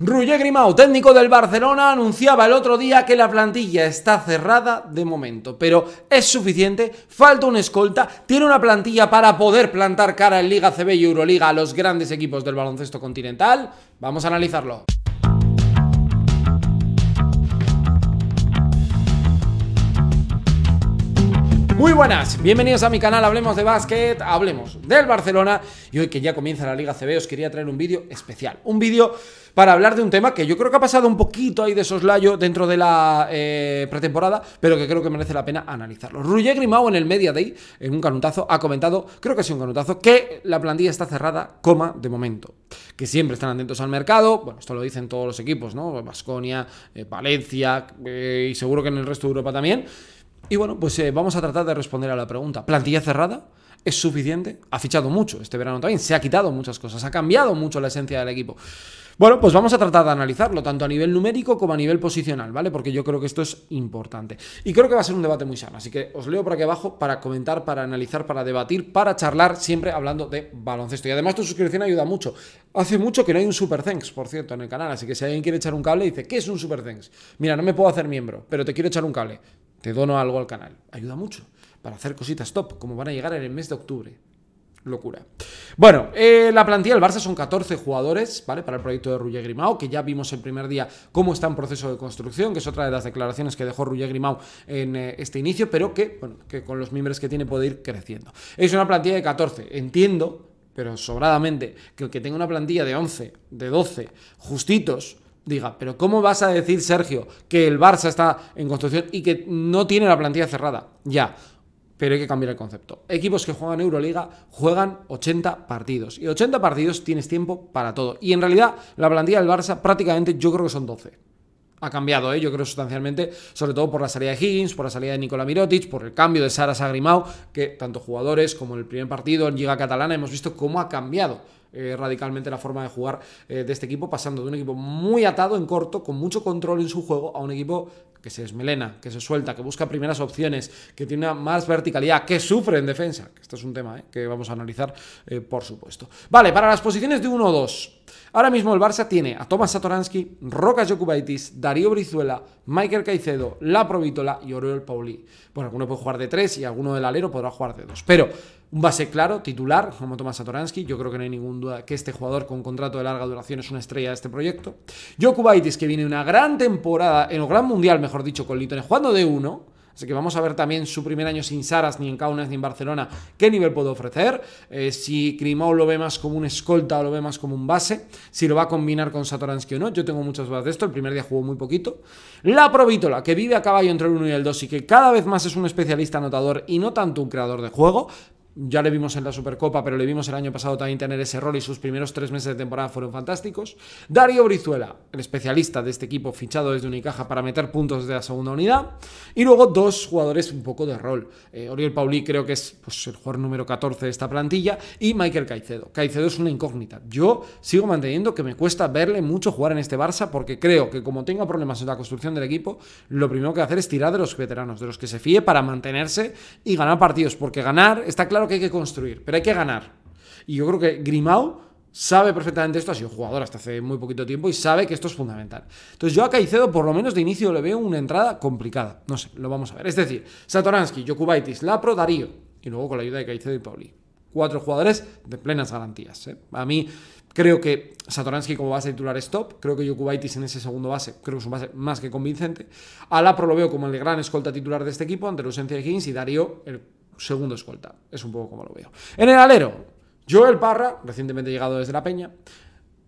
Roger Grimaud, técnico del Barcelona, anunciaba el otro día que la plantilla está cerrada de momento, pero es suficiente, falta un escolta, tiene una plantilla para poder plantar cara en Liga CB y Euroliga a los grandes equipos del baloncesto continental. Vamos a analizarlo. Muy buenas, bienvenidos a mi canal Hablemos de Básquet, hablemos del Barcelona y hoy que ya comienza la Liga CB os quería traer un vídeo especial, un vídeo para hablar de un tema que yo creo que ha pasado un poquito ahí de soslayo dentro de la eh, pretemporada, pero que creo que merece la pena analizarlo. Ruye Grimao en el Media Day, en un canutazo, ha comentado, creo que ha sido un canutazo, que la plantilla está cerrada, coma, de momento. Que siempre están atentos al mercado, bueno, esto lo dicen todos los equipos, ¿no? Basconia, eh, Valencia eh, y seguro que en el resto de Europa también. Y bueno, pues vamos a tratar de responder a la pregunta. ¿Plantilla cerrada? ¿Es suficiente? Ha fichado mucho este verano también, se ha quitado muchas cosas, ha cambiado mucho la esencia del equipo. Bueno, pues vamos a tratar de analizarlo, tanto a nivel numérico como a nivel posicional, ¿vale? Porque yo creo que esto es importante. Y creo que va a ser un debate muy sano, así que os leo por aquí abajo para comentar, para analizar, para debatir, para charlar, siempre hablando de baloncesto. Y además tu suscripción ayuda mucho. Hace mucho que no hay un Super Thanks, por cierto, en el canal, así que si alguien quiere echar un cable, dice, ¿qué es un Super Thanks? Mira, no me puedo hacer miembro, pero te quiero echar un cable. Te dono algo al canal. Ayuda mucho para hacer cositas top, como van a llegar en el mes de octubre locura. Bueno, eh, la plantilla del Barça son 14 jugadores, ¿vale? Para el proyecto de Ruye Grimao, que ya vimos el primer día cómo está en proceso de construcción, que es otra de las declaraciones que dejó Ruye Grimao en eh, este inicio, pero que, bueno, que con los miembros que tiene puede ir creciendo. Es una plantilla de 14, entiendo, pero sobradamente, que el que tenga una plantilla de 11, de 12, justitos, diga, pero ¿cómo vas a decir, Sergio, que el Barça está en construcción y que no tiene la plantilla cerrada? Ya pero hay que cambiar el concepto. Equipos que juegan Euroliga juegan 80 partidos. Y 80 partidos tienes tiempo para todo. Y en realidad, la plantilla del Barça prácticamente yo creo que son 12. Ha cambiado, ¿eh? yo creo sustancialmente, sobre todo por la salida de Higgins, por la salida de Nikola Mirotic, por el cambio de Sara Sagrimau, que tanto jugadores como en el primer partido en Liga Catalana hemos visto cómo ha cambiado eh, radicalmente la forma de jugar eh, de este equipo, pasando de un equipo muy atado en corto, con mucho control en su juego, a un equipo que se desmelena, que se suelta, que busca primeras opciones, que tiene una más verticalidad, que sufre en defensa. Esto es un tema ¿eh? que vamos a analizar, eh, por supuesto. Vale, para las posiciones de 1 o 2. Ahora mismo el Barça tiene a Tomás Satoransky, Roca Jokubaitis, Darío Brizuela, Michael Caicedo, La Provítola y Oriol Pauli. Bueno, alguno puede jugar de 3 y alguno del alero podrá jugar de 2. Pero un base claro, titular, como Tomás Satoransky. Yo creo que no hay ninguna duda que este jugador con contrato de larga duración es una estrella de este proyecto. Jokubaitis, que viene una gran temporada, en el Gran Mundial, mejor dicho, con Litones jugando de uno. Así que vamos a ver también su primer año sin Saras, ni en Kaunas, ni en Barcelona, qué nivel puede ofrecer. Eh, si Crimau lo ve más como un escolta o lo ve más como un base. Si lo va a combinar con Satoransky o no. Yo tengo muchas dudas de esto. El primer día jugó muy poquito. La Provítola, que vive a caballo entre el 1 y el 2 y que cada vez más es un especialista anotador y no tanto un creador de juego ya le vimos en la Supercopa, pero le vimos el año pasado también tener ese rol y sus primeros tres meses de temporada fueron fantásticos. Darío Brizuela, el especialista de este equipo fichado desde Unicaja para meter puntos de la segunda unidad. Y luego dos jugadores un poco de rol. Oriel eh, Oriol Paulí creo que es pues, el jugador número 14 de esta plantilla y Michael Caicedo. Caicedo es una incógnita. Yo sigo manteniendo que me cuesta verle mucho jugar en este Barça porque creo que como tengo problemas en la construcción del equipo, lo primero que hacer es tirar de los veteranos, de los que se fíe para mantenerse y ganar partidos. Porque ganar, está claro que hay que construir, pero hay que ganar. Y yo creo que Grimao sabe perfectamente esto, ha sido jugador hasta hace muy poquito tiempo y sabe que esto es fundamental. Entonces yo a Caicedo, por lo menos de inicio, le veo una entrada complicada. No sé, lo vamos a ver. Es decir, Satoransky, Jokubaitis, Lapro, Darío. Y luego con la ayuda de Caicedo y Pauli. Cuatro jugadores de plenas garantías. ¿eh? A mí creo que Satoransky como base titular es top. Creo que Jokubaitis en ese segundo base creo que es un base más que convincente. A Lapro lo veo como el gran escolta titular de este equipo ante la ausencia de Higgins y Darío el segundo escolta. Es un poco como lo veo. En el alero, Joel Parra, recientemente llegado desde la Peña,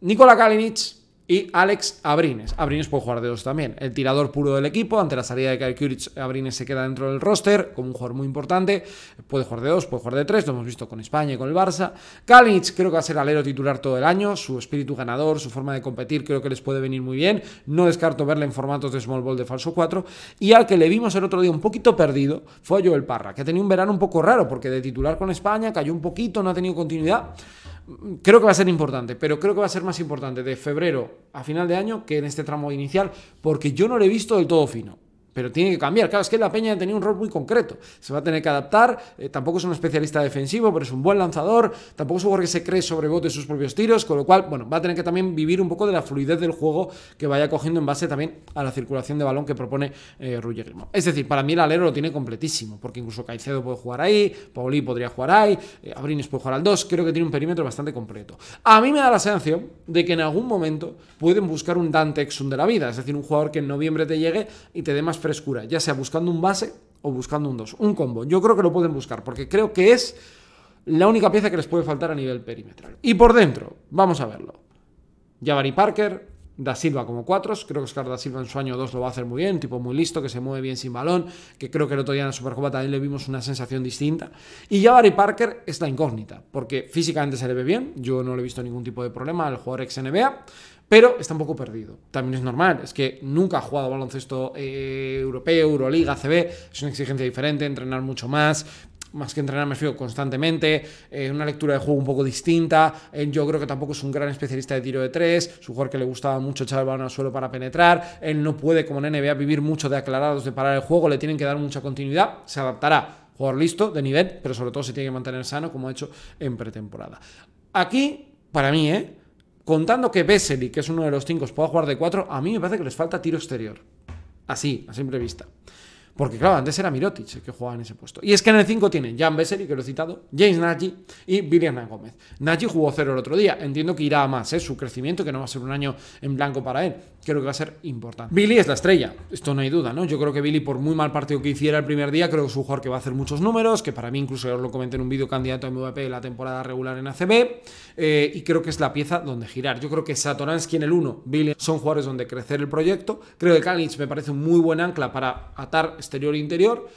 Nikola Kalinic, y Alex Abrines. Abrines puede jugar de dos también. El tirador puro del equipo, ante la salida de Kyle Kurich, Abrines se queda dentro del roster como un jugador muy importante. Puede jugar de dos, puede jugar de tres, lo hemos visto con España y con el Barça. Kalinic creo que va a ser alero titular todo el año. Su espíritu ganador, su forma de competir, creo que les puede venir muy bien. No descarto verle en formatos de small ball de falso 4. Y al que le vimos el otro día un poquito perdido fue yo Joel Parra, que ha tenido un verano un poco raro porque de titular con España cayó un poquito, no ha tenido continuidad creo que va a ser importante, pero creo que va a ser más importante de febrero a final de año que en este tramo inicial, porque yo no lo he visto del todo fino pero tiene que cambiar. Claro, es que la Peña tenía un rol muy concreto. Se va a tener que adaptar. Eh, tampoco es un especialista defensivo, pero es un buen lanzador. Tampoco es un jugador que se cree sobre en sus propios tiros. Con lo cual, bueno, va a tener que también vivir un poco de la fluidez del juego que vaya cogiendo en base también a la circulación de balón que propone eh, Es decir, para mí el alero lo tiene completísimo, porque incluso Caicedo puede jugar ahí, Pauli podría jugar ahí, eh, Abrines puede jugar al 2. Creo que tiene un perímetro bastante completo. A mí me da la sensación de que en algún momento pueden buscar un Dante Exum de la vida, es decir, un jugador que en noviembre te llegue y te dé más frescura, ya sea buscando un base o buscando un 2, un combo. Yo creo que lo pueden buscar, porque creo que es la única pieza que les puede faltar a nivel perimetral. Y por dentro, vamos a verlo. Javari Parker, Da Silva como cuatro... creo que Oscar Da Silva en su año 2 lo va a hacer muy bien, tipo muy listo, que se mueve bien sin balón, que creo que el otro día en la Supercopa también le vimos una sensación distinta. Y ya Barry Parker es la incógnita, porque físicamente se le ve bien, yo no le he visto ningún tipo de problema al jugador ex NBA, pero está un poco perdido. También es normal, es que nunca ha jugado baloncesto eh, europeo, Euroliga, CB, es una exigencia diferente, entrenar mucho más, más que entrenar, me fío constantemente, eh, una lectura de juego un poco distinta. Él yo creo que tampoco es un gran especialista de tiro de tres, Su jugador que le gustaba mucho echar el balón al suelo para penetrar. Él no puede, como en NBA, vivir mucho de aclarados, de parar el juego, le tienen que dar mucha continuidad, se adaptará. jugar listo, de nivel, pero sobre todo se tiene que mantener sano, como ha hecho en pretemporada. Aquí, para mí, eh, contando que Vesely, que es uno de los cinco, pueda jugar de cuatro, a mí me parece que les falta tiro exterior. Así, a simple vista. Porque claro, antes era Mirotic el que jugaba en ese puesto. Y es que en el 5 tienen Jan Besseri, que lo he citado, James Nagy y Billy Gómez. Nagy jugó cero el otro día. Entiendo que irá a más, ¿eh? su crecimiento, que no va a ser un año en blanco para él. Creo que va a ser importante. Billy es la estrella, esto no hay duda, ¿no? Yo creo que Billy, por muy mal partido que hiciera el primer día, creo que es un jugador que va a hacer muchos números, que para mí incluso os lo comenté en un vídeo candidato a MVP de la temporada regular en ACB, eh, y creo que es la pieza donde girar. Yo creo que Satoransky en el 1, Billy, son jugadores donde crecer el proyecto. Creo que Kalinic me parece un muy buen ancla para atar exterior e interior.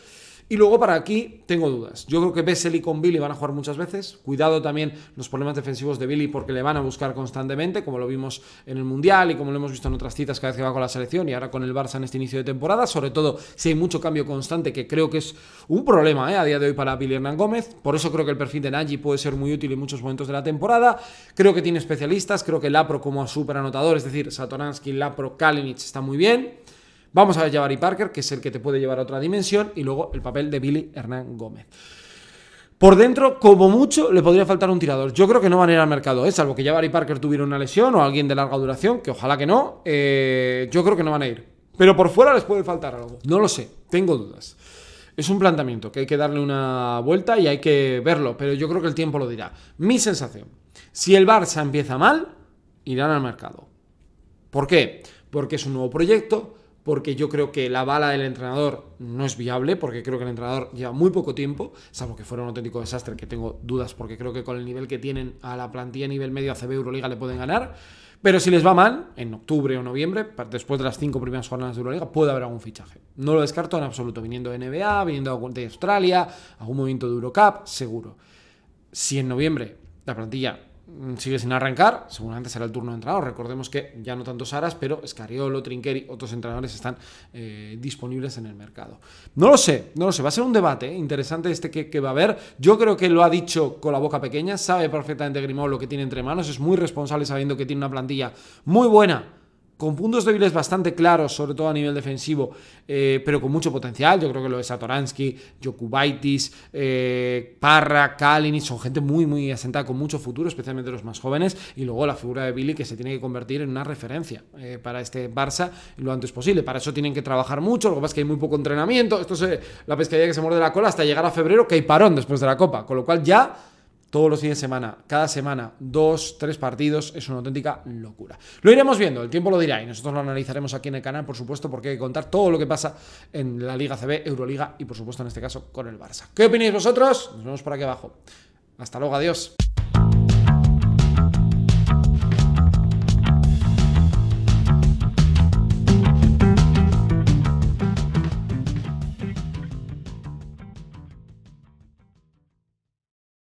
Y luego para aquí tengo dudas. Yo creo que y con Billy van a jugar muchas veces. Cuidado también los problemas defensivos de Billy porque le van a buscar constantemente, como lo vimos en el Mundial y como lo hemos visto en otras citas cada vez que va con la selección y ahora con el Barça en este inicio de temporada. Sobre todo si hay mucho cambio constante, que creo que es un problema ¿eh? a día de hoy para Billy Hernán Gómez. Por eso creo que el perfil de Nagy puede ser muy útil en muchos momentos de la temporada. Creo que tiene especialistas. Creo que Lapro como superanotador... anotador, es decir, Satoransky, Lapro, Kalinich, está muy bien. Vamos a ver Jabari Parker, que es el que te puede llevar a otra dimensión, y luego el papel de Billy Hernán Gómez. Por dentro, como mucho, le podría faltar un tirador. Yo creo que no van a ir al mercado, es ¿eh? salvo que Jabari Parker tuviera una lesión o alguien de larga duración, que ojalá que no. Eh, yo creo que no van a ir. Pero por fuera les puede faltar algo. No lo sé, tengo dudas. Es un planteamiento que hay que darle una vuelta y hay que verlo, pero yo creo que el tiempo lo dirá. Mi sensación, si el Barça empieza mal, irán al mercado. ¿Por qué? Porque es un nuevo proyecto, porque yo creo que la bala del entrenador no es viable, porque creo que el entrenador lleva muy poco tiempo, salvo que fuera un auténtico desastre, que tengo dudas, porque creo que con el nivel que tienen a la plantilla a nivel medio ACB Euroliga le pueden ganar, pero si les va mal, en octubre o noviembre, después de las cinco primeras jornadas de Euroliga, puede haber algún fichaje. No lo descarto en absoluto, viniendo de NBA, viniendo de Australia, algún movimiento de Eurocup, seguro. Si en noviembre la plantilla Mm, sigue sin arrancar, seguramente será el turno de entrenador. Recordemos que ya no tantos Saras, pero Scariolo, Trinqueri, otros entrenadores están eh, disponibles en el mercado. No lo sé, no lo sé, va a ser un debate eh, interesante este que, que, va a haber. Yo creo que lo ha dicho con la boca pequeña, sabe perfectamente Grimaud lo que tiene entre manos, es muy responsable sabiendo que tiene una plantilla muy buena con puntos débiles bastante claros, sobre todo a nivel defensivo, eh, pero con mucho potencial. Yo creo que lo de Satoransky, Jokubaitis, eh, Parra, Kalinic son gente muy, muy asentada, con mucho futuro, especialmente los más jóvenes. Y luego la figura de Billy, que se tiene que convertir en una referencia eh, para este Barça lo antes posible. Para eso tienen que trabajar mucho, lo que pasa es que hay muy poco entrenamiento. Esto es la pesquería que se muerde la cola hasta llegar a febrero, que hay parón después de la Copa, con lo cual ya todos los fines de semana, cada semana, dos, tres partidos, es una auténtica locura. Lo iremos viendo, el tiempo lo dirá y nosotros lo analizaremos aquí en el canal, por supuesto, porque hay que contar todo lo que pasa en la Liga CB, Euroliga y, por supuesto, en este caso, con el Barça. ¿Qué opináis vosotros? Nos vemos por aquí abajo. Hasta luego, adiós.